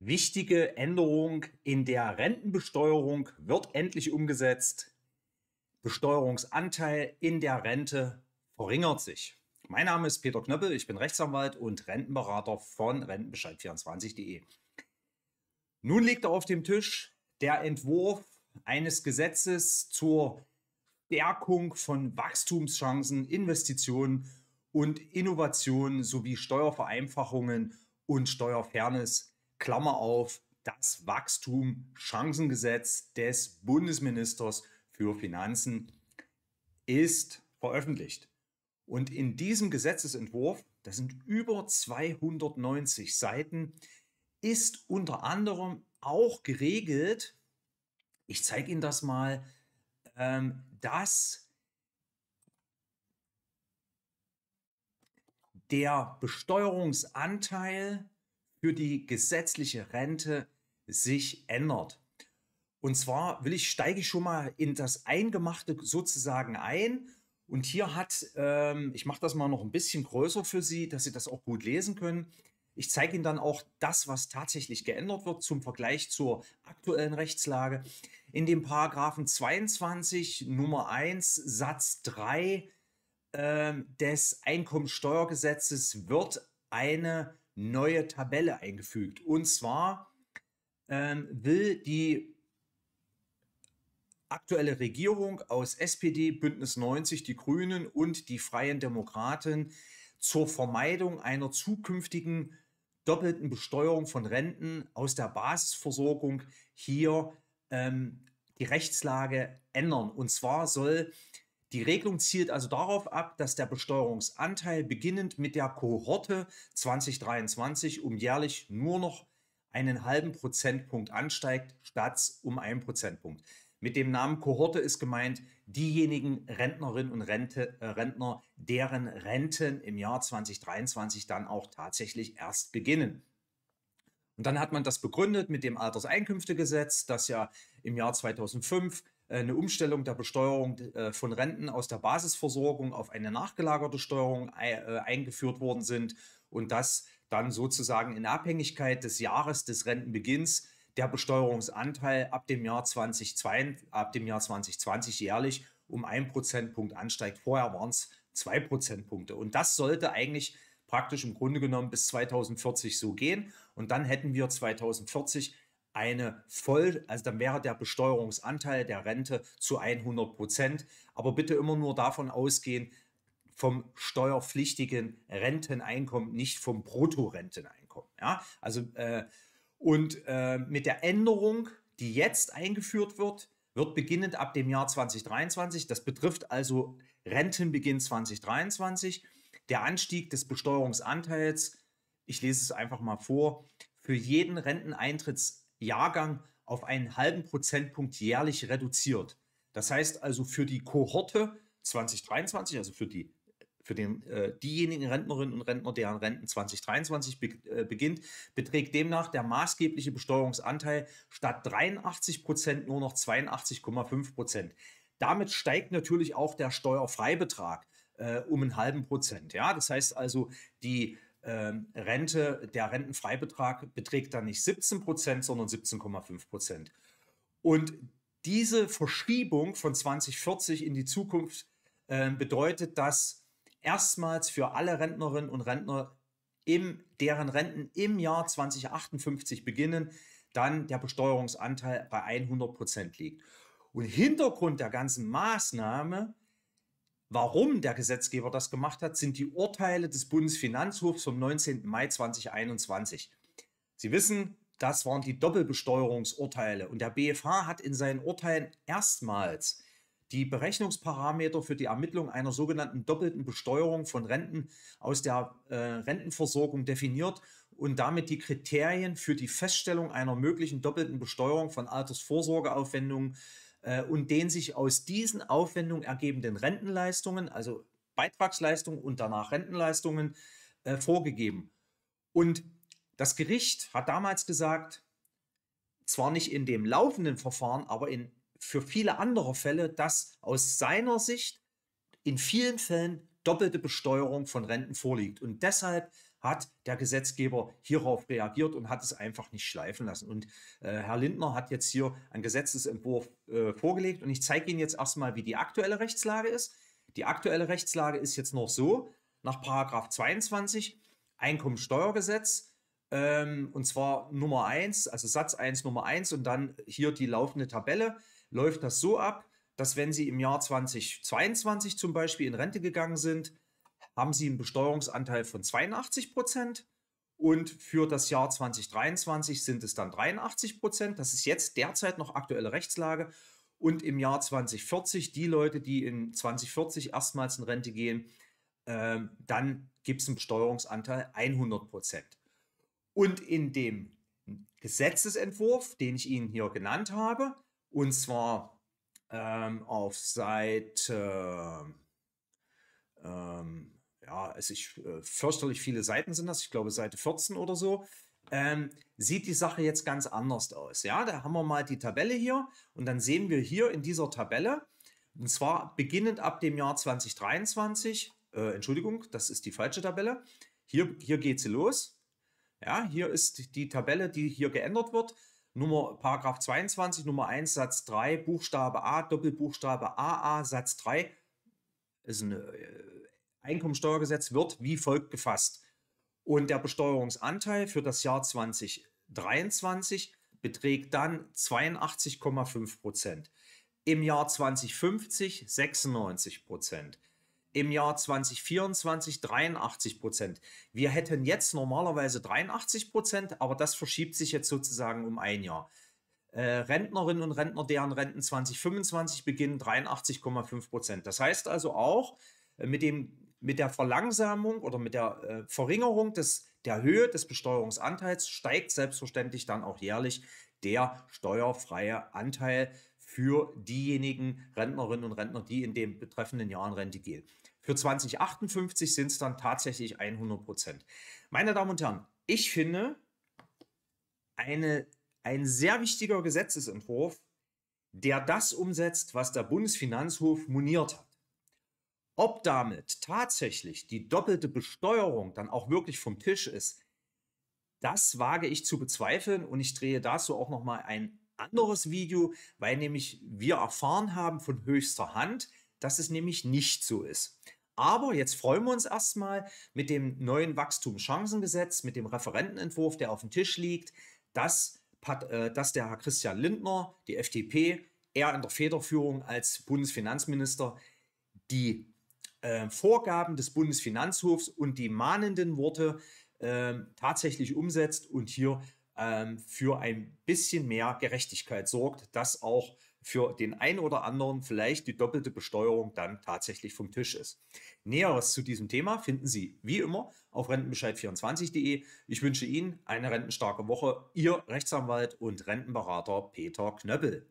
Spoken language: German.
Wichtige Änderung in der Rentenbesteuerung wird endlich umgesetzt. Besteuerungsanteil in der Rente verringert sich. Mein Name ist Peter Knöppel, ich bin Rechtsanwalt und Rentenberater von Rentenbescheid24.de. Nun liegt auf dem Tisch der Entwurf eines Gesetzes zur Stärkung von Wachstumschancen, Investitionen und Innovationen sowie Steuervereinfachungen und Steuerfairness Klammer auf, das Wachstum Chancengesetz des Bundesministers für Finanzen ist veröffentlicht. Und in diesem Gesetzesentwurf, das sind über 290 Seiten, ist unter anderem auch geregelt, ich zeige Ihnen das mal, ähm, dass der Besteuerungsanteil für die gesetzliche Rente sich ändert. Und zwar will ich steige schon mal in das Eingemachte sozusagen ein. Und hier hat, ähm, ich mache das mal noch ein bisschen größer für Sie, dass Sie das auch gut lesen können. Ich zeige Ihnen dann auch das, was tatsächlich geändert wird zum Vergleich zur aktuellen Rechtslage. In dem Paragraphen 22 Nummer 1 Satz 3 äh, des Einkommensteuergesetzes wird eine neue Tabelle eingefügt. Und zwar ähm, will die aktuelle Regierung aus SPD, Bündnis 90, die Grünen und die Freien Demokraten zur Vermeidung einer zukünftigen doppelten Besteuerung von Renten aus der Basisversorgung hier ähm, die Rechtslage ändern. Und zwar soll die Regelung zielt also darauf ab, dass der Besteuerungsanteil beginnend mit der Kohorte 2023 um jährlich nur noch einen halben Prozentpunkt ansteigt, statt um einen Prozentpunkt. Mit dem Namen Kohorte ist gemeint diejenigen Rentnerinnen und Rente, äh Rentner, deren Renten im Jahr 2023 dann auch tatsächlich erst beginnen. Und dann hat man das begründet mit dem Alterseinkünftegesetz, das ja im Jahr 2005 äh, eine Umstellung der Besteuerung äh, von Renten aus der Basisversorgung auf eine nachgelagerte Steuerung äh, eingeführt worden sind und das dann sozusagen in Abhängigkeit des Jahres des Rentenbeginns der Besteuerungsanteil ab dem Jahr 2020, ab dem Jahr 2020 jährlich um einen Prozentpunkt ansteigt. Vorher waren es zwei Prozentpunkte. Und das sollte eigentlich praktisch im Grunde genommen bis 2040 so gehen. Und dann hätten wir 2040 eine voll, also dann wäre der Besteuerungsanteil der Rente zu 100 Prozent. Aber bitte immer nur davon ausgehen, vom steuerpflichtigen Renteneinkommen, nicht vom Bruttorenteneinkommen. Ja? Also, äh, und äh, mit der Änderung, die jetzt eingeführt wird, wird beginnend ab dem Jahr 2023, das betrifft also Rentenbeginn 2023, der Anstieg des Besteuerungsanteils, ich lese es einfach mal vor, für jeden Renteneintritts Jahrgang auf einen halben Prozentpunkt jährlich reduziert. Das heißt also für die Kohorte 2023, also für die für den, äh, diejenigen Rentnerinnen und Rentner, deren Renten 2023 be äh, beginnt, beträgt demnach der maßgebliche Besteuerungsanteil statt 83 Prozent nur noch 82,5 Prozent. Damit steigt natürlich auch der Steuerfreibetrag äh, um einen halben Prozent. Ja? Das heißt also, die ähm, Rente, der Rentenfreibetrag beträgt dann nicht 17 Prozent, sondern 17,5 Prozent. Und diese Verschiebung von 2040 in die Zukunft äh, bedeutet, dass erstmals für alle Rentnerinnen und Rentner, im, deren Renten im Jahr 2058 beginnen, dann der Besteuerungsanteil bei 100 Prozent liegt. Und Hintergrund der ganzen Maßnahme Warum der Gesetzgeber das gemacht hat, sind die Urteile des Bundesfinanzhofs vom 19. Mai 2021. Sie wissen, das waren die Doppelbesteuerungsurteile und der BFH hat in seinen Urteilen erstmals die Berechnungsparameter für die Ermittlung einer sogenannten doppelten Besteuerung von Renten aus der äh, Rentenversorgung definiert und damit die Kriterien für die Feststellung einer möglichen doppelten Besteuerung von Altersvorsorgeaufwendungen äh, und den sich aus diesen Aufwendungen ergebenden Rentenleistungen, also Beitragsleistungen und danach Rentenleistungen, äh, vorgegeben. Und das Gericht hat damals gesagt, zwar nicht in dem laufenden Verfahren, aber in, für viele andere Fälle, dass aus seiner Sicht in vielen Fällen doppelte Besteuerung von Renten vorliegt. Und deshalb hat der Gesetzgeber hierauf reagiert und hat es einfach nicht schleifen lassen. Und äh, Herr Lindner hat jetzt hier einen Gesetzesentwurf äh, vorgelegt und ich zeige Ihnen jetzt erstmal, wie die aktuelle Rechtslage ist. Die aktuelle Rechtslage ist jetzt noch so, nach 22 Einkommensteuergesetz, ähm, und zwar Nummer 1, also Satz 1 Nummer 1 und dann hier die laufende Tabelle, läuft das so ab, dass wenn Sie im Jahr 2022 zum Beispiel in Rente gegangen sind, haben sie einen Besteuerungsanteil von 82 Prozent. Und für das Jahr 2023 sind es dann 83 Prozent. Das ist jetzt derzeit noch aktuelle Rechtslage. Und im Jahr 2040, die Leute, die in 2040 erstmals in Rente gehen, äh, dann gibt es einen Besteuerungsanteil 100 Prozent. Und in dem Gesetzesentwurf, den ich Ihnen hier genannt habe, und zwar ähm, auf Seite ähm, ja, es ist äh, fürchterlich viele Seiten sind das, ich glaube Seite 14 oder so, ähm, sieht die Sache jetzt ganz anders aus. Ja, da haben wir mal die Tabelle hier und dann sehen wir hier in dieser Tabelle, und zwar beginnend ab dem Jahr 2023, äh, Entschuldigung, das ist die falsche Tabelle, hier, hier geht sie los. Ja, hier ist die Tabelle, die hier geändert wird. Nummer Paragraph 22, Nummer 1, Satz 3, Buchstabe A, Doppelbuchstabe AA, Satz 3. Ist eine äh, Einkommensteuergesetz wird wie folgt gefasst. Und der Besteuerungsanteil für das Jahr 2023 beträgt dann 82,5 Prozent. Im Jahr 2050 96 Prozent. Im Jahr 2024 83 Prozent. Wir hätten jetzt normalerweise 83 Prozent, aber das verschiebt sich jetzt sozusagen um ein Jahr. Äh, Rentnerinnen und Rentner, deren Renten 2025 beginnen, 83,5 Prozent. Das heißt also auch, äh, mit dem mit der Verlangsamung oder mit der äh, Verringerung des, der Höhe des Besteuerungsanteils steigt selbstverständlich dann auch jährlich der steuerfreie Anteil für diejenigen Rentnerinnen und Rentner, die in den betreffenden Jahren Rente gehen. Für 2058 sind es dann tatsächlich 100 Prozent. Meine Damen und Herren, ich finde, eine, ein sehr wichtiger Gesetzesentwurf, der das umsetzt, was der Bundesfinanzhof moniert hat. Ob damit tatsächlich die doppelte Besteuerung dann auch wirklich vom Tisch ist, das wage ich zu bezweifeln und ich drehe dazu auch noch mal ein anderes Video, weil nämlich wir erfahren haben von höchster Hand, dass es nämlich nicht so ist. Aber jetzt freuen wir uns erstmal mit dem neuen Wachstumschancengesetz, mit dem Referentenentwurf, der auf dem Tisch liegt, dass, äh, dass der Herr Christian Lindner, die FDP, er in der Federführung als Bundesfinanzminister die äh, Vorgaben des Bundesfinanzhofs und die mahnenden Worte äh, tatsächlich umsetzt und hier ähm, für ein bisschen mehr Gerechtigkeit sorgt, dass auch für den einen oder anderen vielleicht die doppelte Besteuerung dann tatsächlich vom Tisch ist. Näheres zu diesem Thema finden Sie wie immer auf rentenbescheid24.de. Ich wünsche Ihnen eine rentenstarke Woche. Ihr Rechtsanwalt und Rentenberater Peter Knöppel.